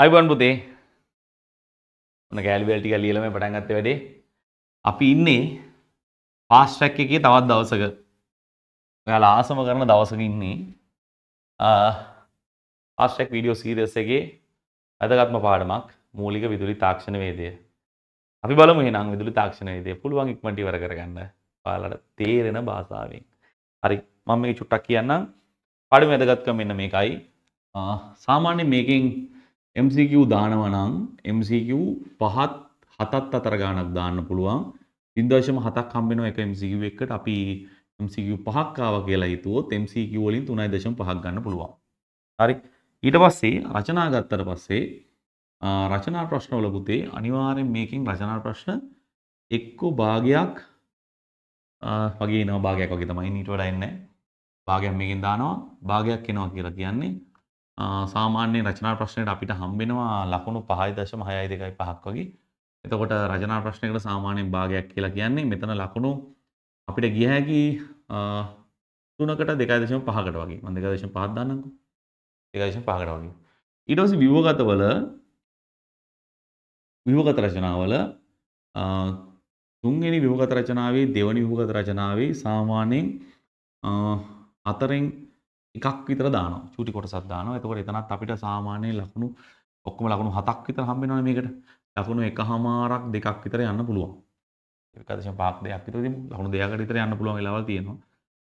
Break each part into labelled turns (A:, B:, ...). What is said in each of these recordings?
A: අයිබන් පුතේ ඔන්න
B: කෑලිවල්ටික ලියලම පටන් ගත්ත වැඩේ අපි ඉන්නේ පාස්ට්‍රැක් එකේ තවත් දවසක ඔයාලා ආසම කරන දවසක ඉන්නේ පාස්ට්‍රැක් වීඩියෝ සීරියස් එකේ වැදගත්ම පාඩමක් මූලික විදුලි තාක්ෂණ වේදය අපි බලමු එහෙනම් විදුලි තාක්ෂණ වේදය පුළුවන් ඉක්මනට ඉවර කරගන්න ඔයාලට තේරෙන භාෂාවෙන් හරි මම මේක චුට්ටක් කියන්නම් පාඩමේ වැදගත්කම මෙන්න මේකයි සාමාන්‍යයෙන් මේකෙන් MCQ දානවනං MCQ පහත් හතත් අතර ගානක් දාන්න පුළුවන් ඉන්දර්ශම හතක් කම්බෙනෝ එක MCQ එකට අපි MCQ පහක්කාව කියලා හිතුවොත් MCQ වලින් තුනයි දශම පහක් ගන්න පුළුවන් හරි ඊට පස්සේ රචනා ගත්තට පස්සේ රචනා ප්‍රශ්නවල පුතේ අනිවාර්යෙන් මේකින් රචනා ප්‍රශ්න එක්කෝ භාගයක් වගේ නව භාගයක් වගේ තමයි ඊට වඩා එන්නේ භාගයක් මේකෙන් දානවා භාගයක් එනවා කියලා කියන්නේ සාමාන්‍ය රචනා ප්‍රශ්නයට අපිට හම්බෙනවා ලකුණු පහයි දශම හයයි දෙකයි පහක් වගේ එතකොට රජනා ප්‍රශ්නයකට සාමාන්‍යයෙන් භාගයක් කියලා කියන්නේ මෙතන ලකුණු අපිට ගිය හැකි තුනකට දෙකයි දශම පහකට වගේ මම දෙකයි දශම පහක් දාන්නම්කෝ දෙකයි දශම පහකට වගේ ඊට පස්සේ විවගතවල විවගත රචනාවල තුන්වෙනි විවගත රචනාවේ දෙවනි විවගත රචනාවේ සාමාන්‍යයෙන් හතරෙන් එකක් විතර දානවා චූටි කොටසක් දානවා එතකොට එතනත් අපිට සාමාන්‍ය ලකුණු ඔක්කොම ලකුණු හතක් විතර හම්බෙනවනේ මේකට ලකුණු එකහමාරක් දෙකක් විතර යන්න පුළුවන් එකදශම පහක් දෙයක් විතර තිබු ලකුණු දෙකකට විතර යන්න පුළුවන් වෙලාවල් තියෙනවා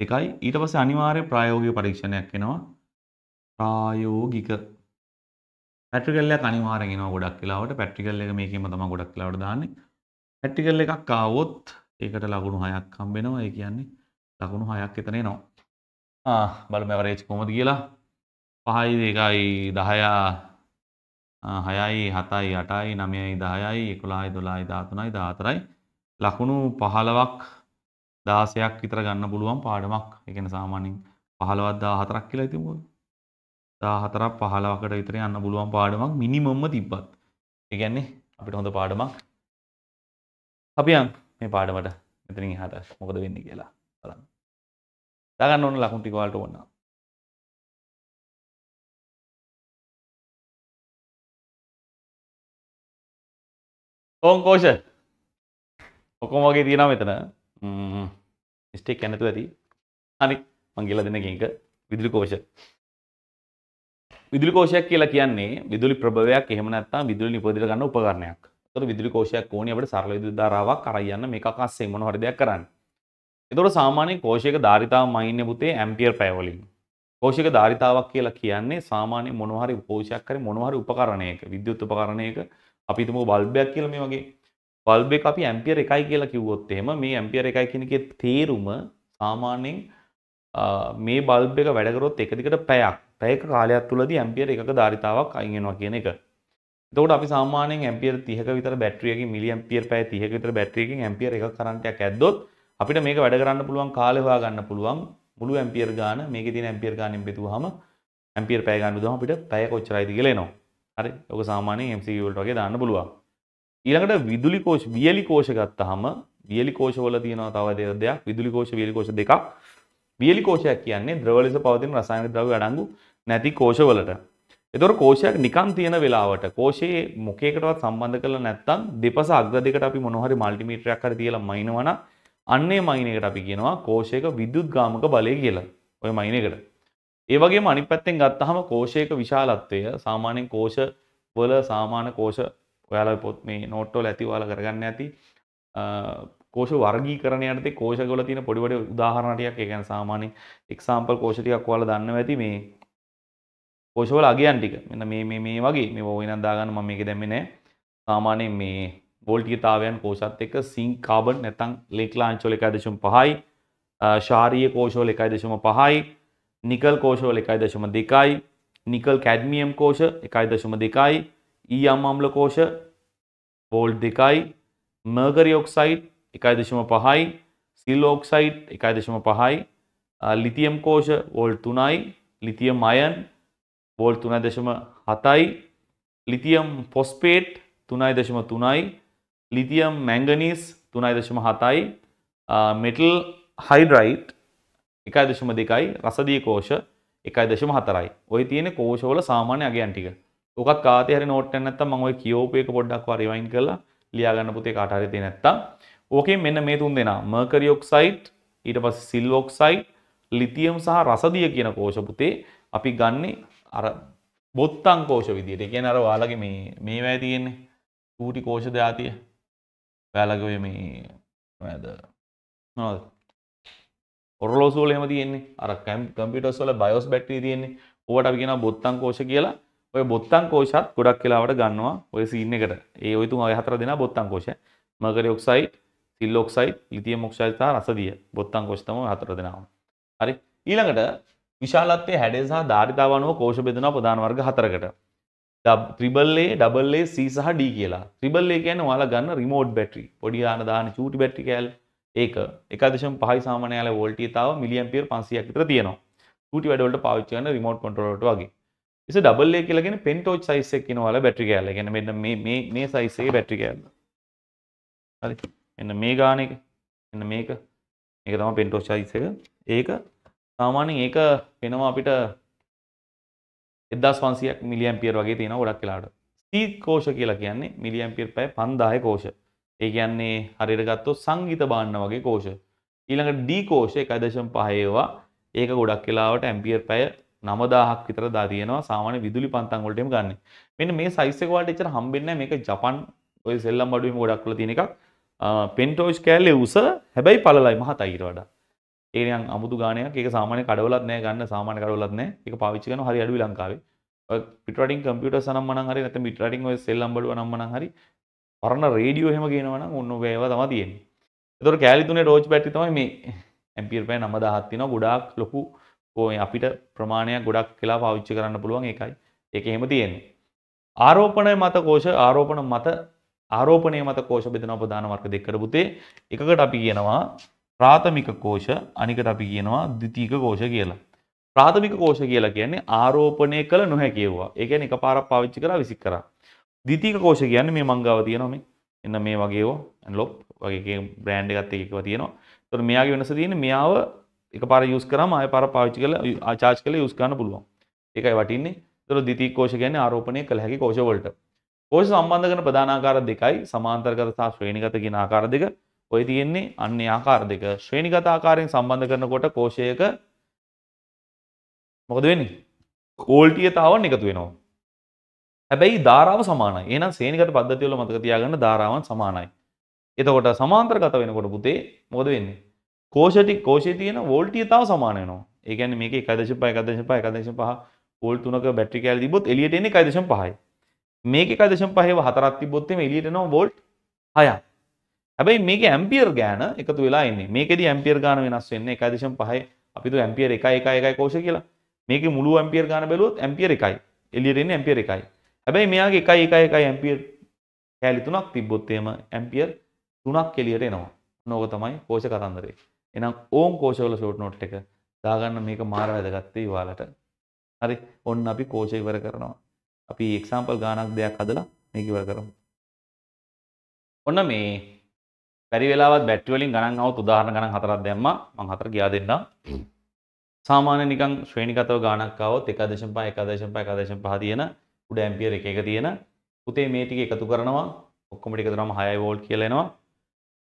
B: එකයි ඊට පස්සේ අනිවාර්ය ප්‍රායෝගික පරීක්ෂණයක් එනවා ප්‍රායෝගික පැට්‍රිකල්ලයක් අනිවාරෙන් එනවා ගොඩක් වෙලාවට පැට්‍රිකල් එක මේකෙම තමයි ගොඩක් වෙලාවට දාන්නේ පැට්‍රිකල් එකක් ආවොත් ඒකට ලකුණු හයක් හම්බෙනවා ඒ කියන්නේ ලකුණු හයක් එතන එනවා බල මැවරේච් කොමද කියලා පහයි දෙකයි දහයා හයයි හතයි අටයි නමයයි දායයි එකුලායි දොලායි දාතුනයි දාතරයි ලකුණු පහලවක් දාසයක් විතර ගන්න පුළුවන් පාඩමක් එකන සාමානින් පහළවත්දා හතරක් කියලා ඉතිම දාහතරක් පහලවකට විතර යන්න පුළුවන් පාඩමක් මිනිමම්ම තිබ්බත් එකන්නේ අපිට හොඳ පාඩමක් අපියන් මේ පාඩමට මෙතරින් හට මොකද වෙන්න කියලා
A: දාගන්න ඕන ලකුණු ටික වලට ඕන.
B: ඕන් කෝෂ ඔකොම වගේ තියෙනවා මෙතන මිස්ටේක් නැතුව ඇති. අනික මං කියලා දෙන්න එක විදුලි කෝෂ. විදුලි කෝෂයක් කියලා කියන්නේ විදුලි ප්‍රභවයක් එහෙම නැත්නම් විදුලි නිපදිර ගන්න උපකරණයක්. ඒතර විදුලි කෝෂයක් ඕනේ අපිට සරල විදුලි ධාරාවක් අරන් යන්න මේක අකස්සෙන් මොන හරි දෙයක් කරන්න. එතකොට සාමාන්‍ය කෝෂයක ධාරිතාව මයින්‍ය පුතේ ඇම්පියර් පැය වලින්. කෝෂයක ධාරිතාවක් කියලා කියන්නේ සාමාන්‍ය මොනවා හරි කෝෂයක් හරි මොනවා හරි උපකරණයක විද්‍යුත් උපකරණයක අපි හිතමු බල්බයක් කියලා මේ වගේ. බල්බ් එක අපි ඇම්පියර් එකයි කියලා කිව්වොත් එහෙම මේ ඇම්පියර් එකයි කියන එකේ තේරුම සාමාන්‍යයෙන් මේ බල්බ් එක වැඩ කරොත් එක දිගට පැයක්. පැයක කාලයක් තුලදී ඇම්පියර් එකක ධාරිතාවක් අයින් වෙනවා කියන එක. එතකොට අපි සාමාන්‍යයෙන් ඇම්පියර් 30ක විතර බැටරියකින් මිලි ඇම්පියර් පැය 30ක විතර බැටරියකින් ඇම්පියර් එකක් කරන්ට් එකක් ඇද්දොත් අපිට මේක වැඩ කරන්න පුළුවන් කාලෙවා ගන්න පුළුවන් මුළු ඇම්පියර් ගාන මේක තින ඇම්පියර් ගානෙන් බෙදුවහම ඇම්පියර් පැය ගන්න දුවම අපිට පැය කොච්චරයිද කියලා එනවා. හරි. ඔක සාමාන්‍යයෙන් MCQ වලට වගේ දාන්න පුළුවන්. ඊළඟට විදුලි කෝෂ වියලි කෝෂ ගත්තාම වියලි කෝෂ වල තියෙනවා තව දෙයක් විදුලි කෝෂ වියලි කෝෂ දෙකක්. වියලි කෝෂයක් කියන්නේ ද්‍රව ලෙස පවතින රසායනික ද්‍රව්‍ය අඩංගු නැති කෝෂවලට. එතකොට කෝෂයක් නිකන් තියෙන වෙලාවට කෝෂයේ මොකේකටවත් සම්බන්ධ කරලා නැත්නම් දෙපස අග්‍ර දෙකට අපි මොනවා හරි මල්ටිමීටරයක් හරි තියලා මයින්වනම් අන්නේ මයිනකට අපි කියනවා කෝෂයක විදුත් ගාමක බලය කියලා ඔය මයිනකට. ඒවගේ මනි පැත්තෙන් ගත්තහම කෝෂයක විශාලත්වය සාමාන්‍යෙන් කෝෂ වල සාමාන කෝෂ ඔයාල පොත් මේ නෝට්ටෝල් ඇතිවාල කරගන්න ඇති කෝෂ වර්ගී කරනයට කෝෂගල තින පොඩිවට උදාහරණටයක් ඒගැන සාමානෙන් එක්සාම්පල් කෝෂටයක් වල දන්න ඇති මේ කෝෂවල අගයන් ටික මෙන්න මේ මේ වගේ මේ ඔයනදාගන්න ම මේක දැමෙන සාමානයෙන් මේ වෝල්ටිකතාවයන් කෝෂත් එක සිං කාබන් නැතං ලෙක්ලාංචෝල එකයි දශම පහයි ශාරීය කෝෂෝල එකයි දශම පහයි නිකල් කෝෂෝල එකයි දශම දෙකයි නිකල් කැඩ්මියම් කෝෂ එකයි දශම දෙකයි ඊ අම්මාම්ල කෝෂ පෝල්් දෙකයි මර්ගරියෝක්සයිට් එකයි දශම පහයි සිල්ලෝක්සයිට් එකයි දශම පහයි ලිතියම් කෝෂ වෝල් තුනයි ලිතියම් අයන් වෝල් තුන දශම හතයි ලිතියම් පොස්පේට් තුනයි දශම තුනයි ලිතියම් මැංගනීස් තුනයි දශම හතයි මෙටල් හයිඩරයිට් එකයි දශම දෙකයි රසදී කෝෂ එකයි දශම හතරයි ඔය තියෙන කෝෂවල සාමාන්‍ය අගයන් ටික ඔකත් කාතය හරි නෝට් නැත්තම් මම ඔය කියෝප එක පොඩ්ඩක් රිවයින් කරලා ලියා ගන්න පුතේ කාට හරි තියෙන නැත්තම් ඕකෙන් මෙන්න මේ තුන් දෙනා මර්කරි ඔක්සයිඩ් ඊට පස්සේ සිල්වර් ඔක්සයිඩ් ලිතියම් සහ රසදිය කියන කෝෂ පුතේ අපි ගන්නේ අර බොත්තං කෝෂ විදියට. ඒ කියන්නේ අර ඔයාලගේ මේ මේවැය තියෙන්නේ ඌටි කෝෂ දාතිය ඔයාලගේ මේ ඇද නොද ඔරලෝසෝල එම තියන්නේ අර කැම් කම්පිටස්වල බයෝස් බැට්ටී තියෙන්නේ ඕට අපි කියෙන බොත්තන් කෝෂ කියලා ඔය බොත්තන් කෝෂත් ගොඩක් කියලාවට ගන්නවා ඔය සින්න එකට ඒ ඔයතු අය හතර දෙෙන බොත්තන් කෝෂ මගර ඔක්සයි සිල්ලෝක්සයි ලිතිය මොක්ෂයිතා රසදිය බොත්තන් කෝෂ්තම හතර දෙෙනාව හරි ඊළඟට විශාලත්තේ හැඩේ සහ ධාරිතාවනුව කෝෂ බෙදෙන ප්‍රධාන වර්ග හතරකට ත්‍රිබල්ලේ ඩබල්ලේ සී සහ ඩ කියලා ත්‍රිබල්ලේ කියන වාලා ගන්න රිමෝඩ් බැටරි පොඩි යාන දාන චූටි බැටරි කෑල් ඒක එකදශම් පහයි සාමානයාල වෝල්ටිය තාව මිලියම්පියර් පන්සියක් විතර තියෙනවා චූටි වැඩවලට පාවිච්චි කරන රිමෝට් කන්ට්‍රෝලරට වගේ ඉතින් ඩබල්ලේ කියලා කියන පෙන්ටෝච් සයිස් එකක් කියන වාලා බැටරි කෑල්ල කියන්නේ මෙන්න මේ මේ මේ සයිස් එකේ බැටරි කෑල්ල හරි මෙන්න මේ ගාන එක මෙන්න මේක මේක තමයි පෙන්ටෝච් සයිස් එක ඒක සාමාන්‍යයෙන් ඒක වෙනවා අපිට එදස් පන්සියක් මිලියම්පියර් වගේ තියෙන ගොඩක් කලාට සී කෝෂ කියලා කියන්නේ මිලියම්පියර් පැය පන්දාය කෝෂ ඒ කියන්නේ හරියට ගත්තොත් සංගීත බාන්න වගේ කෝෂ ඊළඟ ඩී කෝෂ එකයි දශම පහේවා ඒක ගොඩක් කලාවට ඇම්පියර් පැය නමදාහක් විතර දා තියෙනවා සාමාන්‍ය විදුලි පන්තන් වලට එම ගන්න. මෙන්න මේ සයිස් එක වලට එච්චර හම්බෙන්නේ නැහැ. මේක ජපන් ඔය සෙල්ලම් බඩුවේම ගොඩක් වල තියෙන එකක්. පෙන්ටෝජ් කෑල්ලේ උස හැබැයි පළලයි මහතයි ඊට වඩා. ඒනම් අමුතු ගානයක් ඒක සාමාන්‍ය කඩවලත් නෑ ගන්න සාමාන්‍ය කඩවලත් නෑ ඒක පාවිච්චි කරනවා හරි අඩුයි ලංකාවේ පිටරටින් කම්පියුටර් සනම් මනම් හරි නැත්නම් පිටරටින් ඔය සෙල්ලම් බඩුව නම් මනම් හරි පරණ රේඩියෝ එහෙම ගේනවා නම් ඔන්න ඔය ඒවා තමයි තියෙන්නේ එතකොට කෑලි තුනේ ටෝච් බැටරි තමයි මේ ඇම්පියර් පැය 9000ක් තියෙනවා ගොඩාක් ලොකු අපිට ප්‍රමාණයක් ගොඩක් කියලා පාවිච්චි කරන්න පුළුවන් ඒකයි ඒක එහෙම තියෙන්නේ ආරෝපණය මත කෝෂ ආරෝපණ මත ආරෝපණය මත කෝෂ බෙදෙනවා ප්‍රධාන වර්ග දෙකකට පුතේ එකකට අපි කියනවා ප්‍රාථමික කෝෂ අනිකට අපි කියනවා ද්විතීක කෝෂ කියලා. ප්‍රාථමික කෝෂ කියලා කියන්නේ ආරෝපණය කළ නොහැකි ඒවා. ඒ කියන්නේ එකපාරක් පාවිච්චි කරලා විසික් කරා. ද්විතීක කෝෂ කියන්නේ මේ මංගාව තියෙනවා මේ. එන්න මේ වගේ ඒවා ඇන්ලොප් වගේ එකේ බ්‍රෑන්ඩ් එකත් එක්ක ඒවා තියෙනවා. ඒතකොට මෙයාගේ වෙනස තියෙන්නේ මෙයාව එකපාර යූස් කරාම ආයෙ පාර පාවිච්චි කරලා චාර්ජ් කරලා යූස් කරන්න පුළුවන්. ඒකයි වටින්නේ. ඒතකොට ද්විතීක කෝෂ කියන්නේ ආරෝපණය කළ හැකි කෝෂ වලට. කෝෂ සම්බන්ධ කරන ප්‍රධාන ආකාර දෙකයි සමාන්තරගත සහ ශ්‍රේණිගත කියන ආකාර දෙක. ඔය තියෙන්නේ අන්නේ ආකාර දෙක ශ්‍රේණිගත ආකාරයෙන් සම්බන්ධ කරනකොට කෝෂයක මොකද වෙන්නේ? ඕල්ටිය තාවන් එකතු වෙනවා. හැබැයි ධාරාව සමානයි. එහෙනම් ශ්‍රේණිගත පද්ධතිය වල මතක තියාගන්න ධාරාවන් සමානයි. එතකොට සමාන්තරගත වෙනකොට පුතේ මොකද වෙන්නේ? කෝෂටි කෝෂයේ තියෙන වෝල්ටිය තාව සමාන වෙනවා. ඒ කියන්නේ මේක 1.5 1.5 1.5 වෝල්ට් තුනක බැටරි කැලේ තිබ්බොත් එළියට එන්නේ 1.5යි. මේක 1.5ව හතරක් තිබ්බොත් එමේ එළියට එනවා වෝල්ට් 6ක්. හැබයි මේක ඇම්පියර් ගෑන එකතු වෙලා එන්නේ මේකෙද ඇම්පියර් ගාන වෙනස් වෙන්න එක දිශම් පහයි අපි ඇම්පියර් එකයි එකයි එකයි කෝෂ කියලා මේක මුළු ඇම්පියර් ගාන බැලුවොත් ඇම්පියර් එකයි එලියරෙන්නේ ඇම්පියර් එකයි හැබැයි මෙයාගේ එකයි එකයි එකයි ඇම්පියර් කෑලි තුනක් තිබ්බොත් එහෙම ඇම්පියර් තුනක් එලියට එනවා නෝක තමයි කෝෂ කතන්දරේ එහෙනම් ඕම් කෝෂවල ෂෝට් නෝට් එක දාගන්න මේක මාර වැදගත්තේ ඔයාලට හරි ඔන්න අපි කෝෂය ඉවර කරනවා අපි එක්සාම්පල් ගානක් දෙයක් හදලා මේක ඉවර කරමු ඔන්න මේ බැරි වෙලාවත් බැට්‍රි වලින් ගණන් આવුත් උදාහරණ ගණන් හතරක් දැම්මා මම හතර ගියා දෙන්නම් සාමාන්‍ය නිකන් ශ්‍රේණිගතව ගණනක් આવුත් 1.5 1.5 1.5 තියෙන උඩ ඇම්පියර් එක එක තියෙන පුතේ මේ ටික එකතු කරනවා ඔක්කොම ටික එකතු කරාම 6 වෝල්ට් කියලා එනවා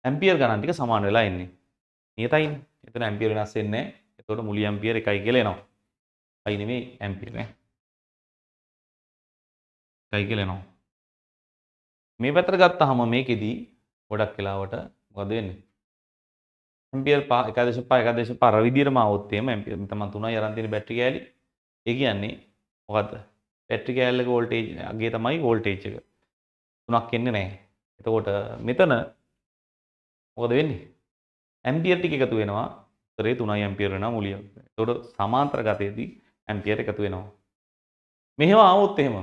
B: ඇම්පියර් ගණන් ටික සමාන වෙලා එන්නේ නියතයිනේ එතන ඇම්පියර් වෙනස් වෙන්නේ නැහැ එතකොට මුළු ඇම්පියර් එකයි කියලා එනවා අයි නෙමෙයි ඇම්පියර් නේ එකයි කියලා එනවා මේ පැත්තට ගත්තාම මේකෙදී ගොඩක් කලාවට මොකද වෙන්නේ ඇම්පියල් පා එකදේශ පා එකදේශ පර විදිහටම આવොත් එහෙම ඇම්පියල් තමන් තුනයි අරන් තියෙන බැටරි කෑලි ඒ කියන්නේ මොකද්ද බැටරි කෑල්ලක වෝල්ටේජ් අගේ තමයි වෝල්ටේජ් එක තුනක් එන්නේ නැහැ එතකොට මෙතන මොකද වෙන්නේ ඇම්පියර් ටික එකතු වෙනවා උත්තරේ තුනයි ඇම්පියර් වෙනවා මුලිය එතකොට සමාන්තර ගතයේදී ඇම්පියර් එකතු වෙනවා මෙහෙම આવොත් එහෙම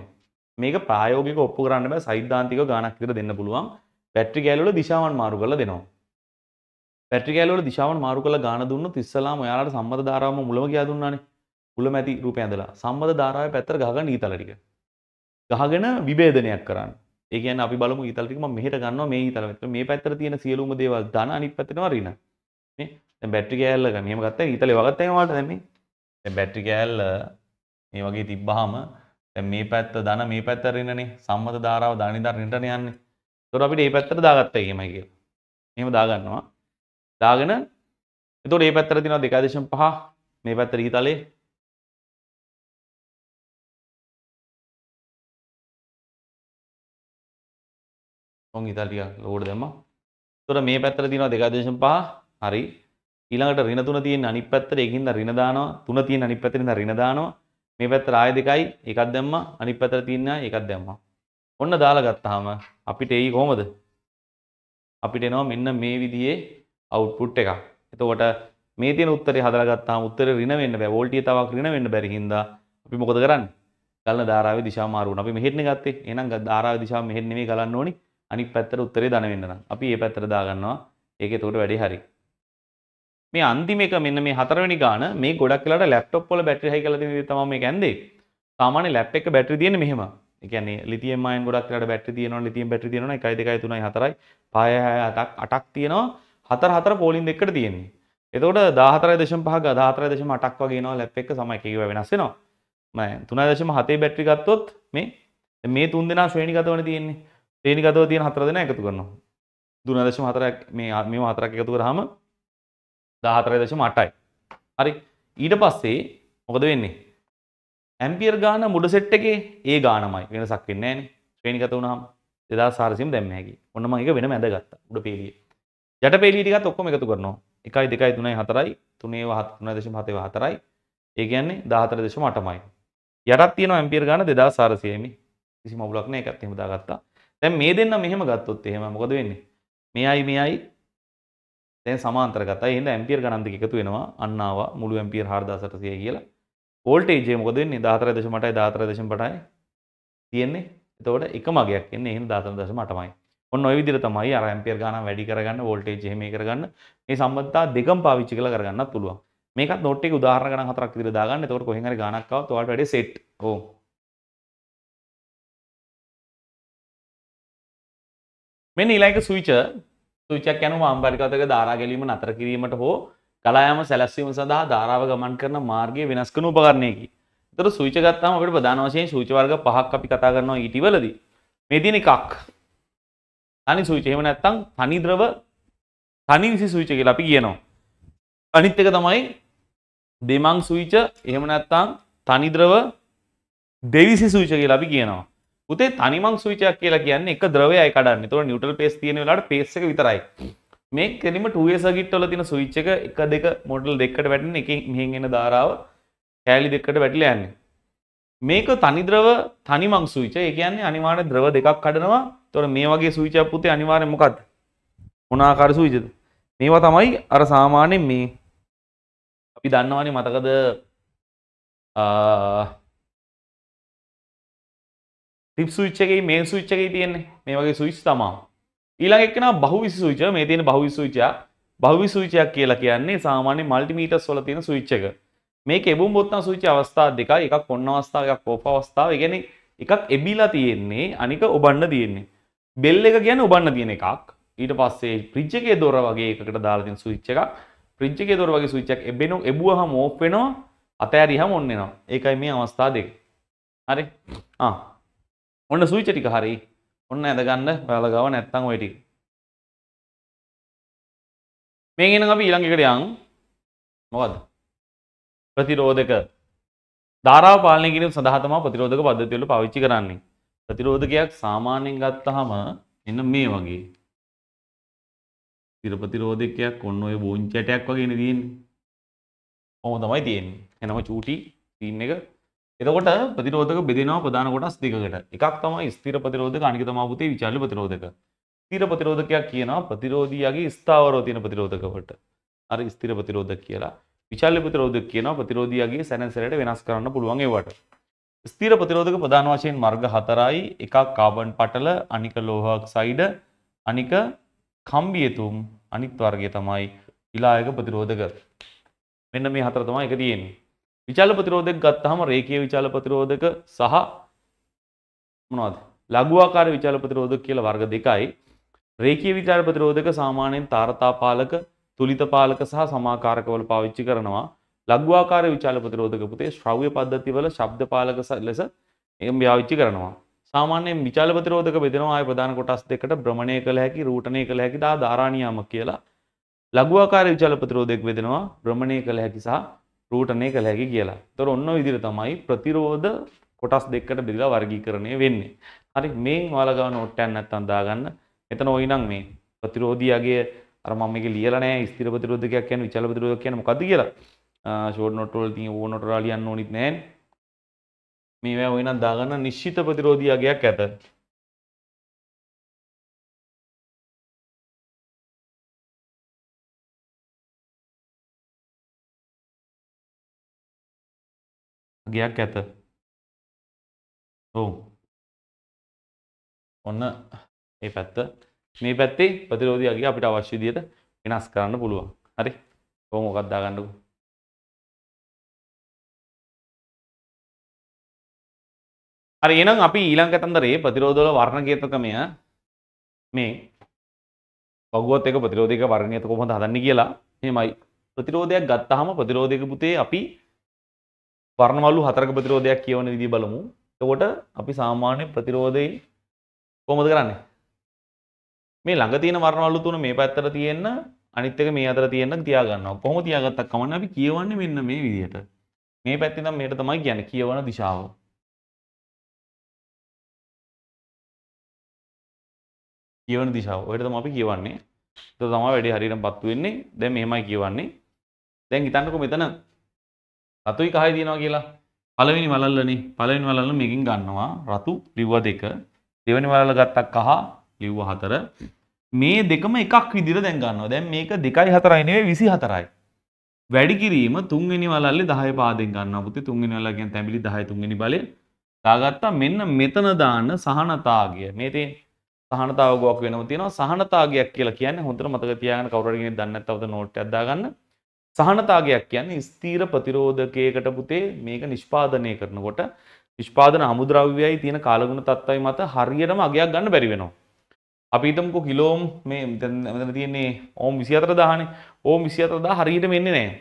B: මේක ප්‍රායෝගිකව ඔප්පු කරන්න බෑ සෛද්ධාන්තිකව ගණක් විතර දෙන්න පුළුවන් පැට්‍රි ගෑලවල දිශාවන් මාරු කරලා දෙනවා. පැට්‍රි ගෑලවල දිශාවන් මාරු කරලා ගාන දුන්නොත් ඉස්සලාම ඔයාලට සම්මත ධාරාවම මුලම ගියා දුන්නානේ. මුලම ඇති රූපය ඇඳලා සම්මත ධාරාවේ පැත්තට ගහගන්න ඊතල ටික. ගහගෙන විභේදනයක් කරන්න. ඒ කියන්නේ අපි බලමු ඊතල ටික මම මෙහෙට ගන්නවා මේ ඊතල පැත්තට. මේ පැත්තට තියෙන සියලුම දේවල් ධන අනිත් පැත්තට වරින. නේ? දැන් බැටරි කෑල්ල ගන්න. මෙහෙම ගත්තා ඊතලේ වගත්තා එහෙම වලට දැන් මේ. දැන් බැටරි කෑල්ල මේ වගේ තිබ්බහම දැන් මේ පැත්ත ධන මේ පැත්ත රිනනේ. සම්මත ධාරාව ධන ඉඳන් රිනට යන්නේ. තොර අපිට ඒ පැත්තර දාගත්ත හෙමයි කිය මෙම දාගන්නවා දාගෙන එතුට ඒ පැත්තර තින දෙකාදේශම් පහ මේ පැත්තර ඉතලේ
A: ඔන් ඉතාටික
B: ලෝඩ දෙම තොර මේ පැත්තර තින දෙකාදේශම් පහ හරි ඊළඟට රින තුන තියෙන අනිත් පැත්තට ඒකින්ද රින දානවා තුන තියෙන අනිත් පැත්තට රින දානවා මේ පැත්තට ආය දෙකයි එකක් දැම්මා අනිත් පැත්තට තියෙන එකක් දැම්මා ඔන්න දාලා ගත්තාම අපිට එයි කොහමද? අපිට එනවා මෙන්න මේ විදිහේ අවුට්පුට් එකක්. එතකොට මේ තියෙන උත්තරේ හදලා ගත්තාම උත්තරේ ඍණ වෙන්න බෑ. වෝල්ටිය තවක් ඍණ වෙන්න බැරි හින්දා අපි මොකද කරන්නේ? ගලන ධාරාවේ දිශාව මාරු වෙනවා. අපි මෙහෙටනේ ගත්තේ. එහෙනම් ධාරාවේ දිශාව මෙහෙට නෙමෙයි ගලන්න ඕනි. අනිත් පැත්තට උත්තරේ දන වෙන්න නම් අපි මේ පැත්තට දාගන්නවා. ඒක එතකොට වැඩේ හරි. මේ අන්තිම එක මෙන්න මේ හතරවෙනි ගාන මේ ගොඩක් වෙලාට ලැප්ටොප් වල බැටරි හයි කරලා දෙන විදිහ තමයි මේක ඇන්දේ. සාමාන්‍ය ලැප් එක බැටරි තියෙන්නේ මෙහෙම. එකන ලිතිය මයින් ගොඩක් ට බැටි තියන ලිතිය බැටි තියෙන එකයි දෙකයි තුනයි හතරයි පය අටක් අටක් තියෙනවා හතර හතර පෝලින් දෙකට තියෙන්නේ එතකොට දාහතරයි දශම පහ දාතර දශම අටක් වගේ නවා ලැප් එක සමයි එකව වෙනස්සෙනවා මය තුනා දශම හතේ බැට්‍රි ගත්තොත් මේ මේ තුන් දෙෙන ශ්‍රේණි ගතවන තියෙන්නේ ශ්‍රේණි ගතව තියෙන හතර දෙෙන එකතු කරනවා දුන දශම හතරක් මේ මේ හතරක් එකතු කරහම දාහතරයි දශම අටයි හරි ඊට පස්සේ මොකද වෙන්නේ ඇම්පියර් ගාන මුඩ සෙට් එකේ ඒ ගානමයි වෙනසක් වෙන්නේ නැහැ නේ ශ්‍රේණිගත වුණාම 2400ම දැම්ම හැකි. ඔන්න මම ඒක වෙනම ඇඳගත්තා. උඩ පේලිය. යට පේලිය ටිකත් ඔක්කොම එකතු කරනවා. 1 2 3 4යි 3 3.7 4යි. ඒ කියන්නේ 14.8මයි. යටත් තියෙනවා ඇම්පියර් ගාන 2400 මි. කිසිම අවුලක් නැහැ ඒකත් එහෙම දාගත්තා. දැන් මේ දෙන්න මෙහෙම ගත්තොත් එහෙම මොකද වෙන්නේ? මෙයයි මෙයයි දැන් සමාන්තර ගත්තා. එහෙනම් ඇම්පියර් ගණන් දෙක එකතු වෙනවා. අන්න ආවා මුළු ඇම්පියර් 4800 කියලා. ෝල්ටේජේ මොකදන්නේ දාතර දශමටයි දාතර දශමටයි තියෙන්නේ එතවට එක මගයක් එන්නේ එහෙම දාතර දශම අටමයි ඔන්න ඔය විදිහට තමයි අර ඇම්පියර් ගණන් වැඩි කරගන්න වෝල්ටේජ් එහෙම කරගන්න මේ සම්බන්ධතා දෙකම පාවිච්චි කරලා කරගන්නත් පුළුවන් මේකත් නෝට් එකේ උදාහරණ ගණන් හතරක් විතර දාගන්න එතකොට කොහෙන් හරි ගණක් આવත් ඔයාලට වැඩි සෙට් ඕ මෙන්න ඊළඟ ස්විචර් ස්විචක් යනවා අම්බරිකාතක ධාරා ගැලීම නතර කිරීමට හෝ කලායම සැලැස්වීම සඳහා ධාරාව ගමන් කරන මාර්ගය වෙනස් කරන උපකරණයකි. ඒතර සූච ගත්තාම අපිට ප්‍රධාන වශයෙන් සූච වර්ග පහක් අපි කතා කරනවා ඊටිවලදී. මේ දින එකක්. තනි සූච. එහෙම නැත්නම් තනි ද්‍රව තනි විසි සූච කියලා අපි කියනවා. අනිත් එක තමයි දෙමං සූච එහෙම නැත්නම් තනි ද්‍රව දෙවිසි සූච කියලා අපි කියනවා. උතේ තනිමං සූචයක් කියලා කියන්නේ එක ද්‍රවයයි කඩන්නේ. ඒතකොට නිව්ට්‍රල් පේස් තියෙන වෙලාවට පේස් එක විතරයි. මේ කෙලිම ටුවේ සගිට්වල තින සුවිච්ච එක එක දෙක මොඩල් දෙකට වැටෙන එක මෙහෙන් එන ධාරාව කෑලි දෙකට වැටිල යන්නේ මේක තනි ද්‍රව තනි මං සුවිච ඒ කියන්නේ අනිවාර්ය ද්‍රව දෙකක් කඩනවා තොර මේ වගේ සුවිචයක් පුතේ අනිවාර්යෙන් මොකද්ද මොනාකාර සුවිචද මේවා තමයි අර සාමාන්‍යයෙන් මේ අපි දන්නවනේ මතකද ටිප් සුවිච් එකේ මේ සුවිච් එකේ තියෙන්නේ මේ වගේ සුවිච් තමා ඊළඟ එක්කෙන බහුවිසි සූචය මේ තියෙන බහුවිසි සූචය බහුවිසි සූචයක් කියලා කියන්නේ සාමාන්‍ය මල්ටිමීටර්ස් වල තියෙන ස්විච් එක. මේක එබුම් බොත්තම් සූචි අවස්ථා දෙකයි එකක් ඔන්න අවස්ථාව එකක් ඕෆ් අවස්ථාව. ඒ කියන්නේ එකක් එබිලා තියෙන්නේ අනික ඔබන්න තියෙන්නේ. බෙල් එක කියන්නේ ඔබන්න තියෙන එකක්. ඊට පස්සේ ෆ්‍රිජ් එකේ දොර වගේ එකකට දාලා තියෙන ස්විච් එකක්. ෆ්‍රිජ් එකේ දොර වගේ ස්විච් එකක් එබෙනු එබුවහම ඕෆ් වෙනවා. අතෑරිහම ඔන්න එනවා. ඒකයි මේ අවස්ථා දෙක. හරි? ආ. ඔන්න ස්විච් ටික හරි. ඔන්න ඇදගන්න වැලගාව නැත්තං ඔයිටි
A: මේගෙන අපි ඊළඟකට යන්
B: මොකද ප්‍රතිරෝධක ධාරාව පාලනය කිරීම සඳහා තමයි ප්‍රතිරෝධක පද්ධතිවල පාවිච්චි කරන්නේ ප්‍රතිරෝධකයක් සාමාන්‍යයෙන් ගත්තාම එන්න මේ වගේ තිර ප්‍රතිරෝධකයක් ඔන්න ඔය බෝංචි ඇටයක් වගේ ඉන්නේ තියෙන්නේ. ඔහොම තමයි තියෙන්නේ. එනම චූටි ස්ක්‍රීන් එක එතකොට ප්‍රතිරෝධක බෙදෙනවා ප්‍රධාන කොටස් දෙකකට. එකක් තමයි ස්ථිර ප්‍රතිරෝධක අනික තමයි පුතේ විචල්්‍ය ප්‍රතිරෝධක. ස්ථිර ප්‍රතිරෝධකයක් කියනවා ප්‍රතිරෝධියාගේ ස්ථාවරව තියෙන ප්‍රතිරෝධක වලට. අර ස්ථිර ප්‍රතිරෝධක කියලා. විචල්්‍ය ප්‍රතිරෝධක කියනවා ප්‍රතිරෝධියාගේ සැනසෙලට වෙනස් කරන්න පුළුවන් ඒවට. ස්ථිර ප්‍රතිරෝධක ප්‍රධාන වශයෙන් මාර්ග හතරයි. එකක් කාබන් පටල, අනික ලෝහ ඔක්සයිඩ්, අනික කම්බියතුම්, අනිත් වර්ගය තමයි විලායක ප්‍රතිරෝධක. මෙන්න මේ හතර තමයි එක තියෙන්නේ. විචාල ප්‍රතිරෝධක ගත්තහම රේඛීය විචාල ප්‍රතිරෝධක සහ මොනවද? ලඝුවාකාර විචාල ප්‍රතිරෝධක කියලා වර්ග දෙකයි. රේඛීය විචාල ප්‍රතිරෝධක සාමාන්‍යයෙන් තාරතාපාලක, තුලිතපාලක සහ සමාකාරකවල පාවිච්චි කරනවා. ලඝුවාකාර විචාල ප්‍රතිරෝධක පුතේ ශ්‍රව්‍ය පද්ධතිවල ශබ්දපාලක ලෙස එම් භාවිච්චි කරනවා. සාමාන්‍යයෙන් විචාල ප්‍රතිරෝධක බෙදෙනවා ආය ප්‍රධාන කොටස් දෙකට භ්‍රමණය කළ හැකි, රූටණය කළ හැකි දා ධාරානියාමක කියලා. ලඝුවාකාර විචාල ප්‍රතිරෝධයක් බෙදෙනවා භ්‍රමණය කළ හැකි සහ රූටනය කළ හැකි කියලා තොර ඔන්න විදිර තමයි ප්‍රතිරෝධ කොටස් දෙකට බෙදිලා වර්ගීකරණය වෙන්නේ හරි මේ වාලගව නොට්ටයන් ඇත්තන්දාගන්න එතන ඔයිනම් මේ ප්‍රතිරෝධියගේ අරමක ලියලනෑ ස්තිර ප්‍රතිරෝධකයක් කියන විචල ප්‍රතිරෝධ කියන මොකද කියලා ෂෝට් නොටවල් තිය ඕ නොටරාලියන්න ඕනිත් නෑ මේවැ ඔයිනම් දාගන්න නිශ්චිත ප්‍රතිරෝධියගයක් ඇත ගයක් ඇත ඔවු ඔන්න ඒ පැත්ත මේ පැත්තේ ප්‍රතිරෝධයගේ අපිට අවශ්‍ය විදියට වෙනස් කරන්න පුළුවන් හරි කොහොම මොකක් දාගන්නකෝ හරි එහෙනම් අපි ඊළඟ කතන්දරේ ප්‍රතිරෝධවල වර්ණ කේතකමය මේ වගුවත් එක ප්‍රතිරෝධයක වර්ණයට කොහොමද හදන්නේ කියලා එහෙමයි ප්‍රතිරෝධයක් ගත්තාම ප්‍රතිරෝධයක පුතේ අපි පරණවලු හතරක ප්‍රතිරෝධයක් කියවන විදි බලමු තකොට අපි සාමාන්‍ය ප්‍රතිරෝධයි කොමද කරන්නේ මේ ළඟ තියෙන වරණවලු තුන මේ පැත්තර තියෙන්න අනිත්තක මේ අතර තියෙන්න තියාගන්නවා කොහොම තියාගත්තක් කමන්න අපි කියවන්නේ මෙන්න මේ විදිහට මේ පැත්තිනම් මේට තමයි ගැන කියවන දිශාව
A: කියවන දිශාව ඔයට තම
B: අපි කියවන්නේ තම වැඩි හරිට පත්තු වෙන්නේ දැ මෙහෙමයි කියවන්නේ දැන් හිතන්නක මෙතන රතුයි කහයි තියෙනවා කියලා පළවෙනි වලල්ලනේ පළවෙනි වලල්ල මේකෙන් ගන්නවා රතු ලිව්ව දෙක දෙවෙනි වලල්ල ගත්තක් කහ ලිව්ව හතර මේ දෙකම එකක් විදිහට දැන් ගන්නවා දැන් මේක දෙකයි හතරයි නෙවෙයි විසි හතරයි වැඩි කිරීම තුන්වෙනි වලල්ලේ 10 පාදෙන් ගන්නවා පුතේ තුන්වෙනි වලල්ල කියන්නේ තැඹිලි 10 තුන්වෙනි බලය දාගත්තා මෙන්න මෙතන දාන්න සහනතාගය මේ තියෙන සහනතාව ගොක් වෙනම තියෙනවා සහනතාගයක් කියලා කියන්නේ හොඳට මතක තියාගන්න කවුරු හරි කෙනෙක් දන්නේ නැත්නම් අවත නෝට් එකක් දාගන්න සහනතාගයක් කියන්නේ ස්ථීර ප්‍රතිරෝධකයකට පුතේ මේක නිෂ්පාදනය කරනකොට නිෂ්පාදන හමුද්‍රව්‍යයි තියෙන කාලගුණ තත්ත්වයි මත හරියටම අගයක් ගන්න බැරි වෙනවා. අපි හිතමුකෝ කිලෝම් මේ මෙතන තියෙන්නේ ඕම් 24000නේ. ඕම් 24000 හරියට මෙන්නේ නැහැ.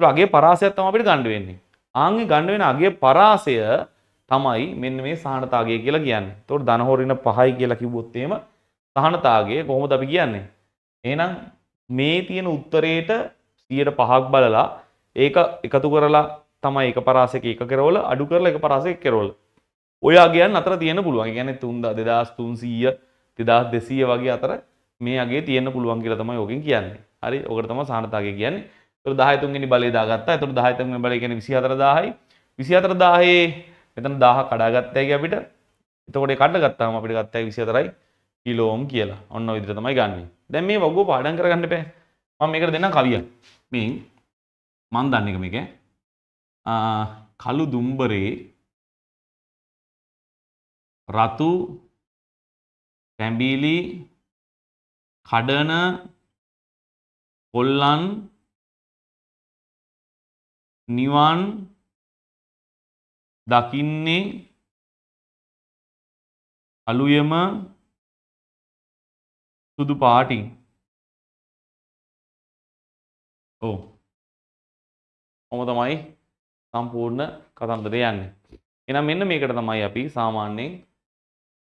B: ඒක අගේ පරාසයක් තමයි අපිට ගන්න වෙන්නේ. ආන්ගේ ගන්න වෙන අගේ පරාසය තමයි මෙන්න මේ සහනතාගය කියලා කියන්නේ. ඒතකොට ධන හොරින 5යි කියලා කිව්වොත් එහෙම සහනතාගය කොහොමද අපි කියන්නේ? එහෙනම් මේ තියෙන උත්තරේට සියට පහක් බලලා ඒක එකතු කරලා තමයි එක පරාසක එක කරවල අඩු කරලා එක පරාසයක් කරවල ඔයා ගයන් අතර තියෙන පුළුවන් ගැන තුන්ද දෙදස් තුන් සීය දෙදස් දෙසීය වගේ අතර මේ අගේ තියෙන පුළුවන් කියලා තමයි ඕකින් කියන්නේ හරි ඔකට තමයි සානතාගේ කියන්නේ ඒතර 10 තුන්වෙනි බලය දාගත්තා ඒතර 10 තුන්වෙනි බලය කියන්නේ 24000යි 24000 මෙතන 1000 කඩාගත්තයි අපිට එතකොට ඒ කඩ ගත්තාම අපිට ගත්තයි 24යි කිලෝම් කියලා ඔන්න විදිහට තමයි ගන්නෙ දැන් මේ වගෝ පාඩම් කරගන්න බෑ මම මේකට දෙන්නම් කවියක් මෙන් මන් දන්න එක මේක කළු දුම්බරේ
A: රතු තැඹිලි කඩන කොල්ලන් නිවන් දකින්නේ අලුයම සුදු පාටින් ඕ
B: හොම තමයි සම්පූර්ණ කතන්දරය යන්නේ එනම් මෙන්න මේකට තමයි අපි සාමාන්‍යයෙන්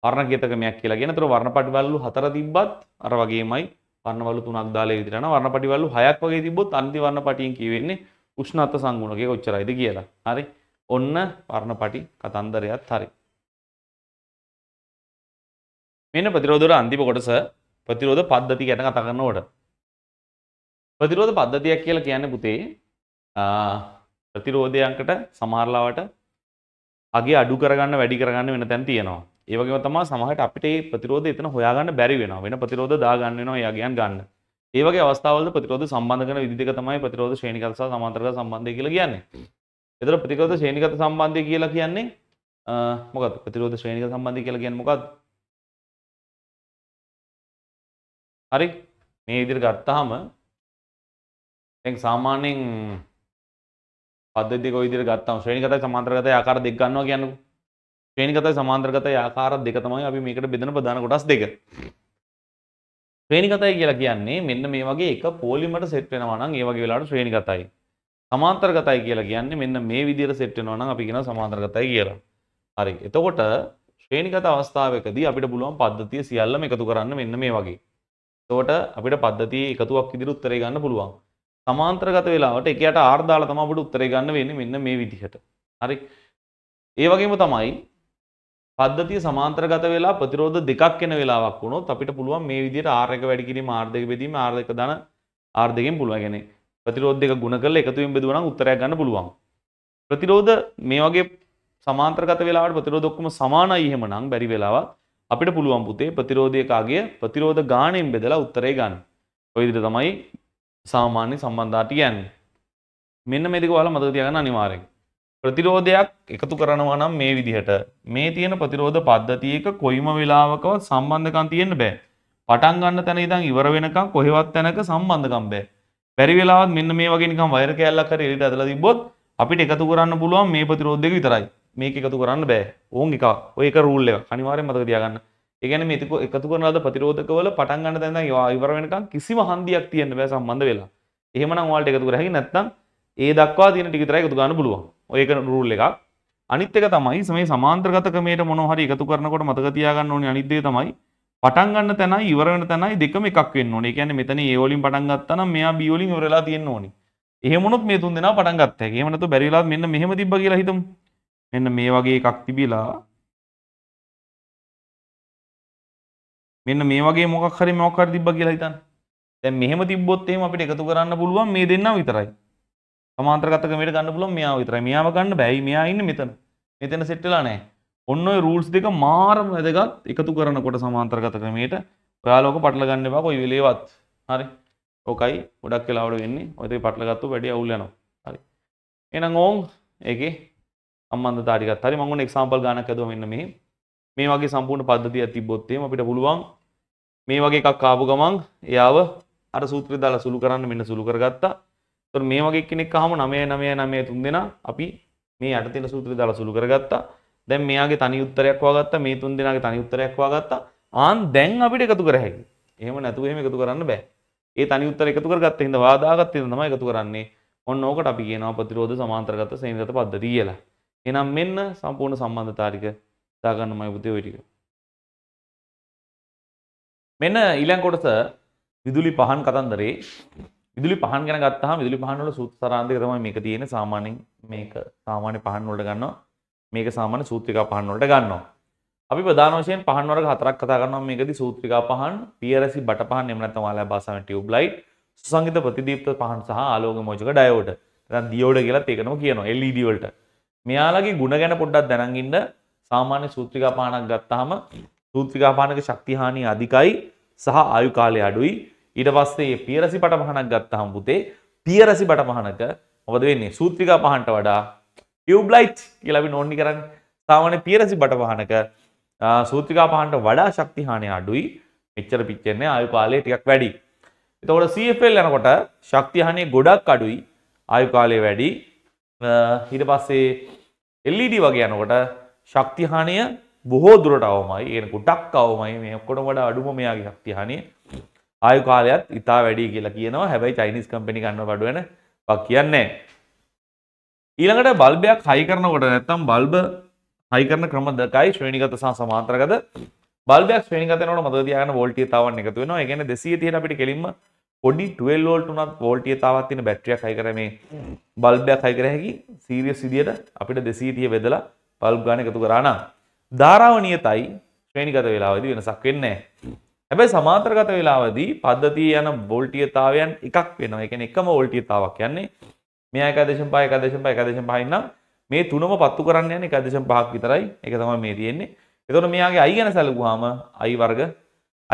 B: වර්ණ ගේතකමයක් කියලා කියන. ඒතර වර්ණපටිවලු හතර තිබ්බත් අර වගේමයි වර්ණවලු තුනක් දාලා විදිහට යනවා. වර්ණපටිවලු හයක් වගේ තිබ්බොත් අන්ති වර්ණපටියෙන් කියවෙන්නේ උෂ්ණත්ව සංගුණකයේ කොච්චරයිද කියලා. හරි. ඔන්න වර්ණපටි කතන්දරයත් හරි. මෙන්න ප්‍රතිරෝධවල අන්තිම කොටස ප්‍රතිරෝධ පද්ධති ගැන කතා කරනකොට ප්‍රතිරෝධ පද්ධතියක් කියලා කියන්නේ පුතේ ප්‍රතිරෝධයන්කට සමහරලාවට අගේ අඩු කරගන්න වැඩි කරගන්න වෙන තැන් තියෙනවා. ඒ වගේම තමයි සමහරට අපිට මේ ප්‍රතිරෝධය එතන හොයාගන්න බැරි වෙනවා. වෙන ප්‍රතිරෝධ දාගන්න වෙනවා යගයන් ගන්න. ඒ වගේ අවස්ථාවලද ප්‍රතිරෝධ සම්බන්ධ කරන විදි දෙක තමයි ප්‍රතිරෝධ ශ්‍රේණිගත සහ සමාන්තරගත සම්බන්ධය කියලා කියන්නේ. එතකොට ප්‍රතිරෝධ ශ්‍රේණිගත සම්බන්ධය කියලා කියන්නේ මොකද්ද? ප්‍රතිරෝධ ශ්‍රේණිගත සම්බන්ධය කියලා කියන්නේ මොකද්ද? හරි. මේ විදිහට ගත්තාම එක සාමාන්‍යෙන් පදදි කොයිදිර ගත්තම ශ්‍රේණිකත සමාන්ත්‍රගත ආකාර දෙක් ගන්නවා කියන්නු ශ්‍රේණිකත සමාන්ත්‍රගත ආකාර දෙක තමයි අපි මේකට බෙදෙන ප්‍රධාන කොටස් දෙක ශ්‍රේණිකතයි කියලා කියන්නේ මෙන්න මේ වගේ එක පොලිමට සෙට් වෙනවා නම් ඒ වගේ වෙලාවට ශ්‍රේණිකතයි සමාන්තරගතයි කියලා කියන්නේ මෙන්න මේ විදිහට සෙට් වෙනවා නම් අපි කියනවා සමාන්තරගතයි කියලා හරි එතකොට ශ්‍රේණිගත අවස්ථාවකදී අපිට පුළුවන් පද්ධතිය සියල්ලම එකතු කරන්න මෙන්න මේ වගේ. එතකොට අපිට පද්ධතිය එකතුවක් විදිහට උත්තරේ ගන්න පුළුවන්. සමාන්ත්‍රගත වෙලාවට එකට ආර්දාල තම අපට උත්තරේ ගන්න වෙන්නේ මෙන්න මේ විදිහට. හරි. ඒ වගේම තමයි පද්ධතිය සමාන්තරගත වෙලා ප්‍රතිරෝධ දෙකක් එන වෙලාවක් වුණොත් අපිට පුළුවන් මේ විදිහට R එක වැඩි කිරීම R දෙක බෙදීම R දෙක දන R දෙකෙන් පුළුවන්. يعني ප්‍රතිරෝධ දෙක ගුණ කරලා එකතුවෙන් බෙදුවා නම් උත්තරයක් ගන්න පුළුවන්. ප්‍රතිරෝධ මේ වගේ සමාන්තරගත වෙලාවට ප්‍රතිරෝධ ඔක්කොම සමානයි එහෙමනම් බැරි වෙලාවත් අපිට පුළුවන් පුතේ ප්‍රතිරෝධයක අගය ප්‍රතිරෝධ ගාණයෙන් බෙදලා උත්තරේ ගන්න. ඔය විදිහට තමයි සාමාන්‍ය සම්බන්ධාට ගැන් මෙන්න මෙදික වල මතක තියගන්න අනිවාරෙන් ප්‍රතිරෝධයක් එකතු කරනවා නම් මේ විදිහට මේ තියෙන ප්‍රතිරෝධ පද්ධතියක කොයිම වෙලාවකවත් සම්බන්ධකම් තියෙන්න බෑ පටන් ගන්න තැන ඉඳන් ඉවර වෙනකම් කොහෙවත් තැනක සම්බන්ධකම් බෑ බැරි වෙලාවත් මෙන්න මේ වගේ නිකන් වයර් කෑල්ලක් හරි එළියට ඇදලා තිබ්බොත් අපිට එකතු කරන්න පුළුවන් මේ ප්‍රතිරෝධ දෙක විතරයි මේක එකතු කරන්න බෑ ඕන් එකක් ඔය එක රූල් එකක් අනිවාර්යෙන් මතක තියාගන්න ඒගැන මේතික එකතු කරනද ප්‍රතිරෝධකවල පටන් ගන්න තැන ඉවර වෙනකම් කිසිම හන්දියක් තියෙන්න බෑ සම්බන්ධ වෙලා එහෙමනම් වාල්ට එකතු කරහි නැත්තම් ඒ දක්වා තියෙන ටික විතරයි එකතු ගන්න පුළුවන් ඔය එක රූල් එකක් අනිත් එක තමයි මේ සමාන්තරගත ක්‍රමයට මොනවා හරි එකතු කරනකොට මතක තියාගන්න ඕනේ අනිත් දේ තමයි පටන් ගන්න තැනයි ඉවර වෙන තැනයි දෙකම එකක් වෙන්න ඕනේ. ඒ කියන්නේ මෙතන A වලින් පටන් ගත්තා නම් මෙයා B වලින් ඉවර වෙලා තියෙන්න ඕනේ. එහෙම වුණොත් මේ තුන් දෙනා පටන් ගත්ත හැකියි. එහෙම නැත්නම් බැරි වෙලාවත් මෙන්න මෙහෙම තිබ්බා කියලා හිතමු. මෙන්න මේ වගේ එකක් තිබිලා මෙන්න මේ වගේ මොකක් හරි මොකක් හරි තිබ්බා කියලා හිතන්න. දැන් මෙහෙම තිබ්බොත් එහෙම අපිට එකතු කරන්න පුළුවන් මේ දෙන්නා විතරයි. සමාන්තරගත ක්‍රමයට ගන්න පුළුවන් මෙයා විතරයි. මෙයාව ගන්න බෑ. මෙයා ඉන්නේ මෙතන. මෙතන සෙට් වෙලා නැහැ. ඔන්න ඔය රූල්ස් දෙක මාරම වැදගත් එකතු කරනකොට සමාන්තරගත ක්‍රමයට ඔයාලෝක පටල ගන්න එපා කොයි වෙලේවත්. හරි. ඕකයි ගොඩක් වෙලාවට වෙන්නේ. ඔය දෙක පටලගත්තු වැඩි අවුල් යනවා. හරි. එහෙනම් ඕන් ඒකේ අම්මන්ද තාරිකත් හරි මම උන එක්සැම්පල් ගානක් ඇදුවා මෙන්න මේ. මේ වගේ සම්පූර්ණ පද්ධතියක් තිබ්බොත් එහෙම අපිට පුළුවන් මේ වගේ එකක් ආපු ගමන් එයාව අර සූත්‍රය දාලා සුළු කරන්න මෙන්න සුළු කරගත්තා. ඒතකොට මේ වගේ කෙනෙක් අහම 9993 දෙනා අපි මේ යට තියෙන සූත්‍රය දාලා සුළු කරගත්තා. දැන් මෙයාගේ තනි උත්තරයක් හොයාගත්තා. මේ තුන් දෙනාගේ තනි උත්තරයක් හොයාගත්තා. ආන් දැන් අපිට එකතු කර හැකියි. එහෙම නැතුව එහෙම එකතු කරන්න බෑ. ඒ තනි උත්තර එකතු කරගත්ත හින්දා වාදාගත්ත හින්දා තමයි එකතු කරන්නේ. ඔන්න ඕකට අපි කියනවා ප්‍රතිරෝධ සමාන්තරගත ශ්‍රේණිගත පද්ධතිය කියලා. එහෙනම් මෙන්න සම්පූර්ණ සම්බන්ධතාව ටික දාගන්නමයි පුතේ ওই ටික. මෙන්න ඊළඟ කොටස විදුලි පහන් කතන්දරේ විදුලි පහන් ගැන ගත්තාම විදුලි පහන් වල සූත්‍ර සාරාන්තික තමයි මේක තියෙන්නේ සාමාන්‍යයෙන් මේක සාමාන්‍ය පහන් වලට ගන්නවා මේක සාමාන්‍ය සූත්‍රිකා පහන් වලට ගන්නවා අපි ප්‍රධාන වශයෙන් පහන් වර්ග හතරක් කතා කරනවා මේකදී සූත්‍රිකා පහන් පියරසි බට පහන් එහෙම නැත්නම් වාලය භාෂාවෙන් ටියුබ් ලයිට් සුසංගිත ප්‍රතිදීප්ත පහන් සහ ආලෝක මෝචක ඩයෝඩ් නැත්නම් ඩියෝඩ් කියලාත් ඒකනම කියනවා LED වලට මෙයාලගේ ಗುಣ ගැන පොඩ්ඩක් දැනන් ඉන්න සාමාන්‍ය සූත්‍රිකා පහනක් ගත්තාම සූත්‍රිකාපානක ශක්තිහානි අධිකයි සහ ආයු කාලය අඩුයි. ඊට පස්සේ පියරසි බට මහනක් ගත්තහම පුතේ පියරසි බට මහනක මොකද වෙන්නේ? සූත්‍රිකා පහනට වඩා ටියුබ් ලයිට් කියලා අපි නෝන්ඩි කරන්නේ. සාමාන්‍ය පියරසි බට මහනක සූත්‍රිකා පහනට වඩා ශක්තිහානි අඩුයි. මෙච්චර පිච්චෙන්නේ ආයු කාලය ටිකක් වැඩි. එතකොට CFL යනකොට ශක්තිහානිය ගොඩක් අඩුයි. ආයු කාලය වැඩි. ඊට පස්සේ LED වගේ යනකොට ශක්තිහානිය බොහෝ දුරට අවමයි ඒන කුටක් අවමයි මේ ඔක්කොට වඩ අඩුම මෙයාගේ ශක්තිහනය ආයු කාලයක්ත් ඉතා වැඩි කියලා කියනවා හැබැයි චයිනිස් කම්පිණි ගන්න බඩුවන පක් කියන්නේ. ඊළඟට බල්බයක් හයිකරනකොට නැත්තම් බල්බ හයිකරන ක්‍රම දෙකයි ශ්‍රේණිගත සහ සමාන්තරගත බල්බයක් ශ්‍රේණිගතනට මත තියාන වෝල්ටිය තාවන් එකතු වෙනවා ඒ කියන්නේ 230 අපිට කෙලින්ම පොඩි 12 වෝල්ට් උනත් වෝල්ටිය තාවක් තියෙන බැටරියක් හයි කර මේ බල්බයක් හයි කර හැකි සීරියස් විදියට අපිට 230 බෙදලා බල්බ් ගන්න එකතු කරා නම් ධාරාව නියතයි ශ්‍රේණිගත වෙලාවදී වෙනසක් වෙන්නේ නැහැ. හැබැයි සමාන්තරගත වෙලාවදී පද්ධතිය යන වෝල්ටීයතාවයන් එකක් වෙනවා. ඒ කියන්නේ එකම වෝල්ටීයතාවක් යන්නේ මෙයා 1.5 1.5 1.5 නම් මේ තුනම පත්තු කරන්න යන්නේ 1.5ක් විතරයි. ඒක තමයි මේ තියෙන්නේ. එතකොට මෙයාගේ i ගැන සැලකුවාම i වර්ග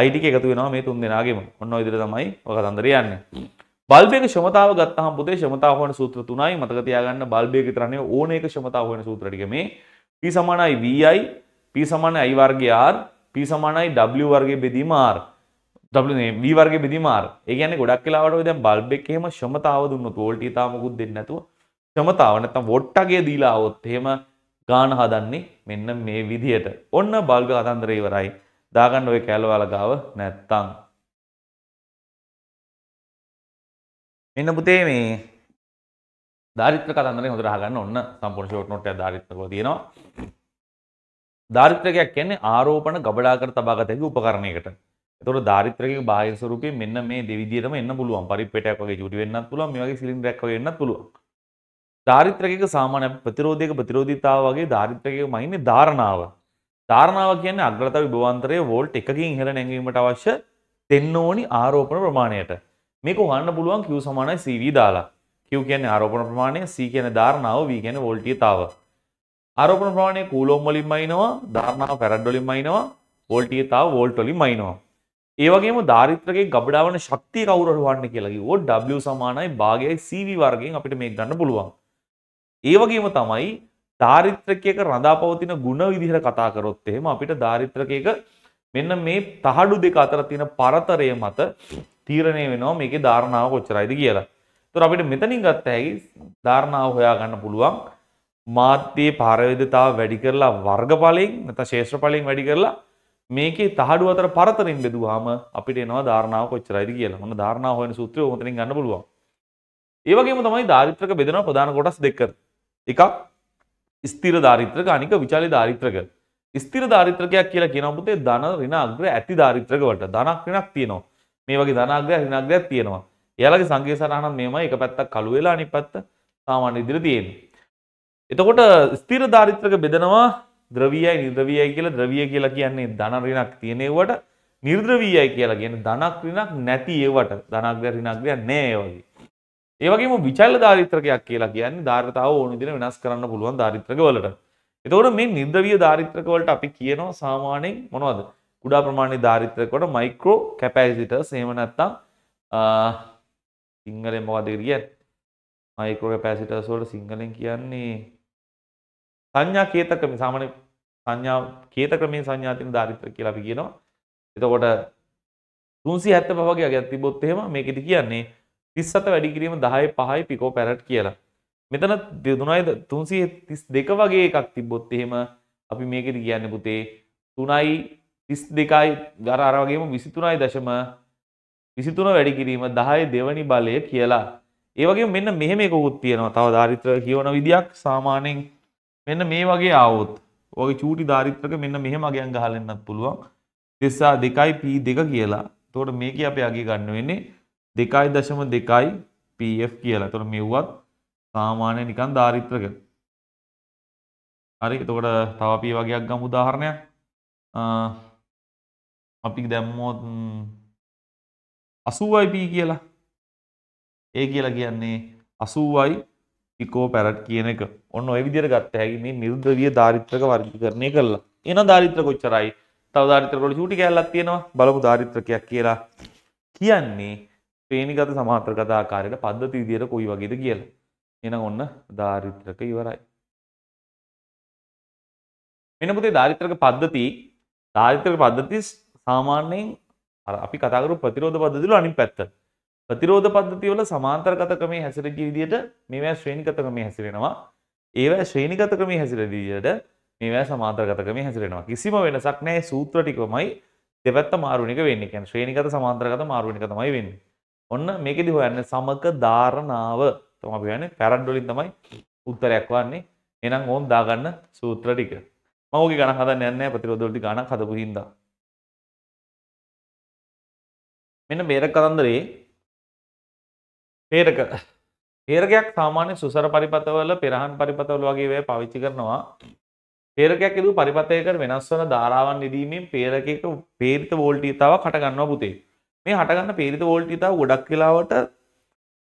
B: i ටික එකතු වෙනවා මේ තුන් දෙනාගෙම. ඔන්න ඔය විදිහට තමයි ඔය කතන්දරය යන්නේ. බල්බයක ශමතාව ගත්තහම පුතේ ශමතාව හොයන සූත්‍ර තුනයි මතක තියාගන්න බල්බයක විතරනේ ඕන එක ශමතාව හොයන සූත්‍ර ටික මේ p සමානයි vi P සමාන I වර්ගය R P සමානයි W වර්ගයේ බෙදීම R W නේ V වර්ගයේ බෙදීම R ඒ කියන්නේ ගොඩක් වෙලාවට ඔය දැන් බල්බ් එකේ එහෙම ක්ෂමතාව දුන්නොත් වෝල්ටි තාමකුත් දෙන්නේ නැතුව ක්ෂමතාව නැත්තම් වොට් අගේ දීලා આવොත් එහෙම ගාන හදන්නේ මෙන්න මේ විදිහට ඔන්න බල්බ් කතන්දරේ ඉවරයි දාගන්න ඔය කැලවල ගාව නැත්තම් මෙන්න පුතේ මේ ධාරිත්‍ර කතන්දරේ හොඳට අහගන්න ඔන්න සම්පූර්ණ ෂෝට් නෝට් එක ධාරිත්‍රකව තියෙනවා ධාරිත්‍රකයක් කියන්නේ ආරෝපණ ගබඩා කර තබා ගත හැකි උපකරණයකට. ඒතකොට ධාරිත්‍රකයේ බාහිර ස්වරූපයෙන් මෙන්න මේ දෙවිදියටම එන්න පුළුවන්. පරිප්පේටයක් වගේ චුටි වෙන්නත් පුළුවන්, මේ වගේ සිලින්ඩරයක් වගේ වෙන්නත් පුළුවන්. ධාරිත්‍රකයක සාමාන්‍ය ප්‍රතිරෝධයක ප්‍රතිරෝධීතාව වගේ ධාරිත්‍රකයක මහින්නේ ධාරණාව. ධාරණාව කියන්නේ අග්‍රතා විභවාන්තරයේ වෝල්ට් එකකින් ඉහළ නැංවීමට අවශ්‍ය දෙන්න ඕනි ආරෝපණ ප්‍රමාණයට. මේක හොයන්න පුළුවන් Q සමානයි CV දාලා. Q කියන්නේ ආරෝපණ ප්‍රමාණය, C කියන්නේ ධාරණාව, V කියන්නේ වෝල්ටීයතාව. ආරෝපණ ප්‍රමාණය කූලෝම් වලින්ම අයිනවා, ධාරණාව ෆැරඩ් වලින්ම අයිනවා, වෝල්ටිය තාව වෝල්ට් වලින්ම අයිනවා. ඒ වගේම ධාරිත්‍රකයේ ගබඩාවන ශක්තිය කවුරු හරි වන්න කියලා කිව්වොත් W සමානයි භාගයයි CV වර්ගයෙන් අපිට මේක ගන්න පුළුවන්. ඒ වගේම තමයි ධාරිත්‍රකයක රඳා පවතින ಗುಣ විදිහට කතා කරොත් එහෙම අපිට ධාරිත්‍රකයක මෙන්න මේ තහඩු දෙක අතර තියෙන පරතරය මත තීරණය වෙනවා මේකේ ධාරණාව කොච්චරයිද කියලා. ඒතර අපිට මෙතනින් ගත්ත හැකි ධාරණාව හොයා ගන්න පුළුවන්. මාධ්‍යයේ පාරවිදතාව වැඩි කරලා වර්ගඵලයෙන් නැත්නම් ශේෂ්ත්‍රඵලයෙන් වැඩි කරලා මේකේ තහඩු අතර පරතරින් බෙදුවාම අපිට එනවා ධාරණාව කොච්චරයිද කියලා. මොන ධාරණාව හොයන සූත්‍රය උතනින් ගන්න පුළුවන්. ඒ වගේම තමයි දාරිත්‍රක බෙදෙනවා ප්‍රධාන කොටස් දෙකක්. එකක් ස්ථිර දාරිත්‍රක අනික විචාලි දාරිත්‍රක. ස්ථිර දාරිත්‍රකයක් කියලා කියනවා පුතේ ධන ඍණ අග්‍ර ඇති දාරිත්‍රක වලට. ධනක් ඍණක් තියෙනවා. මේ වගේ ධන අග්‍රය ඍණ අග්‍රයක් තියෙනවා. එයාලගේ සංකේසනහනම් මේමයි එක පැත්තක් කළු වෙලා අනිත් පැත්ත සාමාන්‍ය විදිහට තියෙන්නේ. එතකොට ස්තිර ධාරිත්‍රක බෙදනවා ද්‍රවියයි නිර්ද්‍රවියයි කියලා ද්‍රවිය කියලා කියන්නේ ධන ඍණක් තියෙන ඒවට නිර්ද්‍රවියයි කියලා කියන්නේ ධනක් ඍණක් නැති ඒවට ධනග්‍රය ඍණග්‍රය නැහැ ඒ වගේ. ඒ වගේම විචල්ල ධාරිත්‍රකයක් කියලා කියන්නේ ධාරිතාව ඕන විදිහට වෙනස් කරන්න පුළුවන් ධාරිත්‍රක වලට. එතකොට මේ නිර්ද්‍රවීය ධාරිත්‍රක වලට අපි කියනවා සාමාන්‍යයෙන් මොනවද? කුඩා ප්‍රමාණයේ ධාරිත්‍රක වලට මයික්‍රෝ කැපැසිටර්ස් එහෙම නැත්නම් සිංහලෙන් මොකද කියන්නේ? මයිකෝ කැපැසිටර්ස් වලට සිංහලෙන් කියන්නේ සංඥා කේතක්‍රම සාමාන්‍ය සංඥා කේතක්‍රමයෙන් සංඥා තියෙන ධාරිත්‍ර කියලා අපි කියනවා. එතකොට 375 වගේ අගයක් තිබ්බොත් එහෙම මේකෙදි කියන්නේ 37 වැඩි කිරීම 10 5යි පිකෝ පැරට් කියලා. මෙතන 3යි 332 වගේ එකක් තිබ්බොත් එහෙම අපි මේකෙදි කියන්නේ පුතේ 3යි 32යි අර අර වගේම 23යි දශම 23 වැඩි කිරීම 10 දෙවනි බලය කියලා. ඒවගේ මෙන්න මෙහෙම එකකුත් තියෙනවා තව ධාරිත්‍ර කියවන විදියක් සාමානෙන් මෙන්න මේ වගේ ආවොත් ඔගේ චූටි ධාරිත්‍රක මෙන්න මෙහෙම අගයන් ගහලෙන්න්නත් පුළුවන් දෙසා දෙකයි පී දෙක කියලා තොට මේක අපේ අගේ ගන්න වෙන්නේ දෙකයි දශම දෙකයි පF කියලා තොට මෙව්වත් සාමාන්‍ය නිකන් ධාරිත්‍රක හරි එතකොට තවපී වගේයක් ගම් උදාහරණයක් අපි දැම්මෝත් අසුවයිපී කියලා ඒ කියලා කියන්නේ අසූවයි පිකෝ පැරට් කියන එක ඔන්න ඔය විදිර ගත්ත හැකි මේ නිර්ද්‍රවිය ධාරිත්‍රක වර්ගීකරණය කරලා එන ධාරිත්‍ර කොච්චරයි තව ධාරිත්‍රකොට චූටි කැල්ලක් තියෙනවා බලමු ධාරිත්‍රකයක් කියලා කියන්නේ ශ්‍රේණිගත සමාත්‍රගත ආකාරයට පද්ධති විදියට කොයි වගේද කියලා එහෙනම් ඔන්න ධාරිත්‍රක ඉවරයි මෙන්න පුතේ ධාරිත්‍රක පද්ධති ධාරිත්‍රක පද්ධති සාමාන්‍යයෙන් අපි කතා කරපු ප්‍රතිරෝධ පද්ධතිවල අනිත් පැත්ත ප්‍රතිරෝධ පද්ධතිවල සමාන්තරගතකමේ හැසිරග විදියට මේවැ ශ්‍රේණිකතකමේ හැසිරෙනවා ඒවැ ශ්‍රේණිකතකමේ හැසිරදීයට මේවැ සමාන්තරගතකමේ හැසිරෙනවා කිසිම වෙනසක් නෑ සූත්‍රටිකමයි දෙපැත්ත මාරුණික වෙන්න කැන ශ්‍රේණිකත සමාන්තරගත මාරුණික තමයි වෙන්න ඔන්න මේකෙදි හොයන්න සමක ධාරණාව තම අපි යන්නේ පැරන්ඩොලින් තමයි උත්තරයක් වන්නේ එනම් ඕන් දාගන්න සූත්‍ර ටික මගේ ගණ හදන්න යන්න ප්‍රතිරෝධලටි ගණක් හදපු හින්දා මෙන්න බේරක් කතන්දරේ පේරක පේරකයක් සාමාන්‍ය සුසර පරිපතවල පෙරහන් පරිපතවල වගේ පවිච්චි කරනවා පේරකයක් දු පරිපතයකට වෙනස් වන ධාරාවන් නිදීමෙන් පේරකක පේරිත වෝල්ටීතාව කටගන්නවා පුතේ මේ හටගන්න පේරිත වෝල්ටීතාව ගොඩක් කියලාවට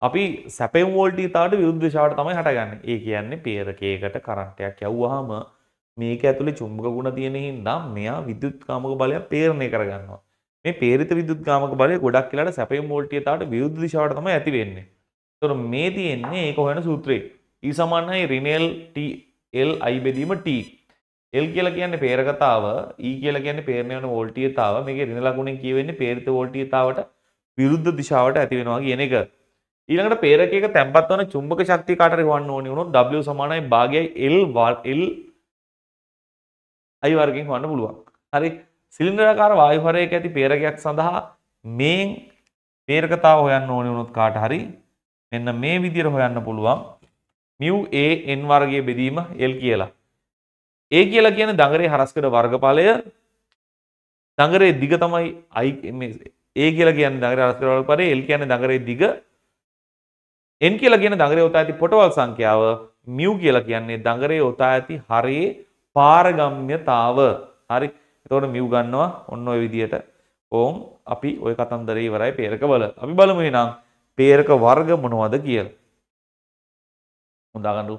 B: අපි සැපෙන් වෝල්ටීතාවට විුද්ධශාවට තමයි හටගන්න ඒ කියන්නේ පේරකයකට කරන්ටයක් යව්වාහම මේක ඇතුළි චුම්භ ගුණ තියෙන හින්දා මෙයා විදුත්කාමක බලයක් පේරණය කරගන්නවා මේ පේරිත විදුත් ගාමක බලය ගොඩක් කියලාට සැපයම් වෝල්ටියතාවට විරුද්ධ දිශාවට තමයි ඇති වෙන්නේ. ඒතොර මේ තියෙන්නේ ඒක හොයන සූත්‍රේ. E සමානයි රිනේල් T L I බෙදීම T. L කියලා කියන්නේ පේරකතාව, E කියලා කියන්නේ පේරණ යන වෝල්ටියතාව. මේකේ රින ලකුණෙන් කියවෙන්නේ පේරිත වෝල්ටියතාවට විරුද්ධ දිශාවට ඇති වෙනවා කියන එක. ඊළඟට පේරකයක තැම්පත් වන චුම්බක ශක්තිය කාට හරි හොයන්න ඕනේ වුණොත් W සමානයි භාගයයි L L I වර්ගයෙන් හොයන්න පුළුවන්. හරි සිලින්ඩරාකාර වායුහරයක ඇති පේරගයක් සඳහා මේන් පේරකතාව හොයන්න ඕනේ වුණොත් කාට හරි මෙන්න මේ විදිහට හොයන්න පුළුවන් mu a n වර්ගයේ බෙදීම l කියලා. a කියලා කියන්නේ දඟරේ හරස්කඩ වර්ගඵලය දඟරේ දිග තමයි i මේ a කියලා කියන්නේ දඟරේ හරස්කඩ වර්ගඵලය l කියන්නේ දඟරේ දිග n කියලා කියන්නේ දඟරේ උතා ඇති පොටවල් සංඛ්‍යාව mu කියලා කියන්නේ දඟරේ උතා ඇති හරයේ පාරගම්‍යතාව. හරි එතකොට මිව් ගන්නවා ඔන්න ඔය විදියට ඕම් අපි ඔය කතන්දර ඉවරයි පේරක වල අපි බලමු එහෙනම් පේරක වර්ග මොනවද කියලා හොඳා ගන්නු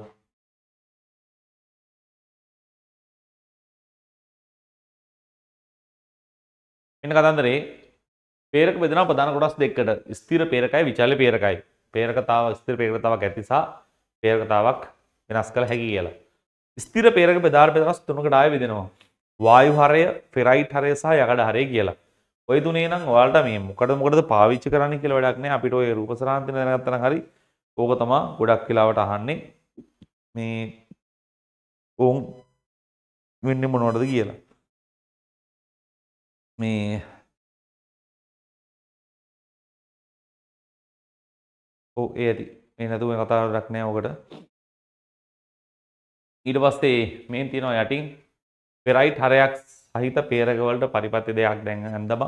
B: මෙන්න කතන්දරේ පේරක බෙදෙනවා ප්‍රධාන කොටස් දෙකකට ස්ථිර පේරකයි විචල්‍ය පේරකයි පේරකතාව ස්ථිර පේරකතාවක් ඇති සහ පේරකතාවක් වෙනස් කළ හැකි කියලා ස්ථිර පේරක බෙදාර බෙදලා තුනකට ආයෙ බෙදෙනවා වායු හරය ෆෙරයිට් හරය සහ යකඩ හරය කියලා. ඔය තුනේ නම් ඔයාලට මේ මොකද මොකටද පාවිච්චි කරන්න කියලා වැඩක් නැහැ. අපිට ඔය රූප සරාන්ති දැනගත්තනම් හරි ඕක තමයි ගොඩක් වෙලාවට අහන්නේ. මේ ඕම් වෙන්නේ මොනවටද
A: කියලා. මේ ඕ ඒ ඇති. මේ නැතුව කතාවක් නැහැ ඔකට.
B: ඊට පස්සේ මේන් තියෙනවා යටින් පෙරයිට් හරයක් සහිත පේරගවලට පරිපත්ති දෙයක් දැන් ඇදම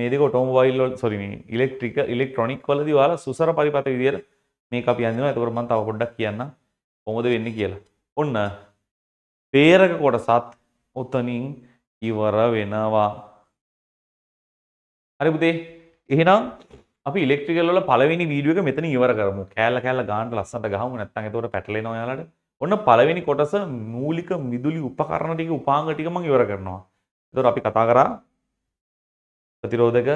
B: මේක ටෝම්වයිල් සොරි ඉලෙක්ට්‍රික ඉලෙක්ට්‍රොනික් වලදි වාල සුසර පරිපත විදිර මේ අපි අඳන ඇතුරම තව පොඩ්ඩක් කියන්න කොමද වෙන්න කියලා ඔන්න පේරක කොටසත් ඔතනින් ඉවර වෙනවා හරිපුතේ එහෙනම් අපි ඉලෙක්ට්‍රිකල්ල පලවෙනි වීඩියුවක මෙතන ඉවර කරමු කෑල්ල කෑල්ල ගාන්ට ලස්සට ගහම නැත්තන් තවට පැටලෙනවා යාලට ඔන්න පළවෙනි කොටස මූලික මිදුලි උපකරණ ටික උපාංග ටික මම ඉවර කරනවා. ඒතකොට අපි කතා කරා ප්‍රතිරෝධක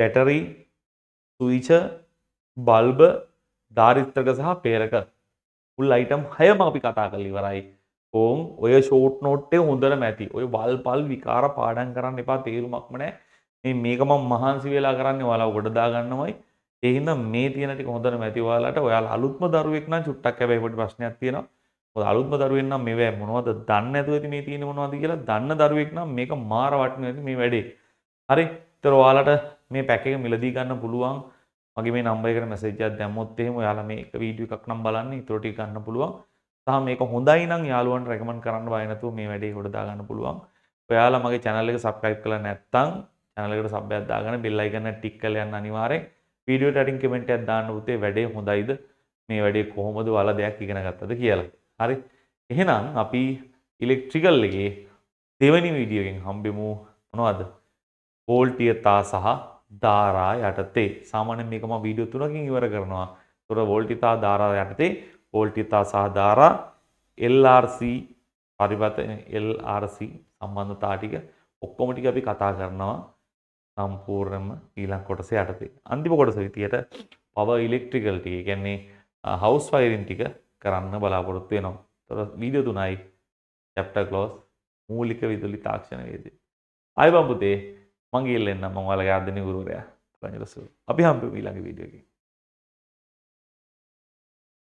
B: බැටරි ස්විච බල්බ ධාරිත්‍රක සහ පේරක උල් අයිටම් හයම අපි කතා කළ ඉවරයි. ඕම් ඔය ෂෝට් නෝට්ටේ හොඳට මැති ඔය වල් පල් විකාර පාඩන් කරන්න එපා තේරුමක්ම නෑ මේක මම මහන්සි වෙලා කරන්නේ ඔයාලා ගොඩදාගන්නමයි ඒහින්ද මේ තියනට හොඳන මැතිවාලට ඔයාල් අලුත්ම දරුවෙක් නම් චුට්ටක් හැබැයිට ප්‍රශ්නයක් තියෙනවා ඔය අලුත්ම දරුවෙන් නම් මේවා මොනවද දන්නේ නැතුව ඇති මේ තියෙන මොනවද කියලා දන්න දරුවෙක් නම් මේක මාර වටින ඇති මේ වැඩේ හරි ඒතර ඔයාලට මේ පැක එක මිලදී ගන්න පුළුවන් මගේ මේ නම්බයකට මැසේජයක් දැම්මොත් එහෙම ඔයාලා මේ එක වීඩියෝ එකක් නම් බලන්න ඊටර ටික ගන්න පුළුවන් සහ මේක හොඳයි නම් යාළුවන්ට රෙකමන්ඩ් කරන්න බය නැතුව මේ වැඩේ උඩ දාගන්න පුළුවන්. ඔයාලා මගේ channel එක subscribe කරලා නැත්නම් channel එකට sub එකක් දාගෙන bell icon එක ටික් කරලා යන්න අනිවාර්යෙන්. වීඩියෝට අටින් කමෙන්ටයක් දාන්න පුතේ වැඩේ හොඳයිද මේ වැඩේ කොහොමද වල දෙයක් ඉගෙන ගත්තද කියලා. හරි එහෙනම් අපි ඉලෙක්ට්‍රිකල් එකේ දෙවැනි වීඩියෝගෙන් හම්බෙමු මොනවද? වෝල්ටියතා සහ ධාරා යටතේ සාමාන්‍යයෙන් මේක මම වීඩියෝ තුනකින් ඉවර කරනවා. ඒතොර වෝල්ටිතා ධාරා යටතේ වෝල්ටිතා සහ ධාරා LRC පරිවර්තන LRC සම්බන්ධතා ටික ඔක්කොම ටික අපි කතා කරනවා. සම්පූර්ණම ඊළං කොටස යටතේ. අන්තිම කොටස විතියට පව ඉලෙක්ට්‍රිකල්ටිය ගැන්නේ හවස් වයිරින් ටික කරන්න බලාපොරොත්තු වෙනවා. තොර වීඩියෝ තුනයි චැප්ට කලෝස් මූලික විදුලි තාක්ෂණ වේද. අයබම්පුතේ මංගේල්ලෙන්න්න මංවල යාදන ගුරුරයා රජලසු අපි හම්ප ඊළඟ වීඩියෝකින්.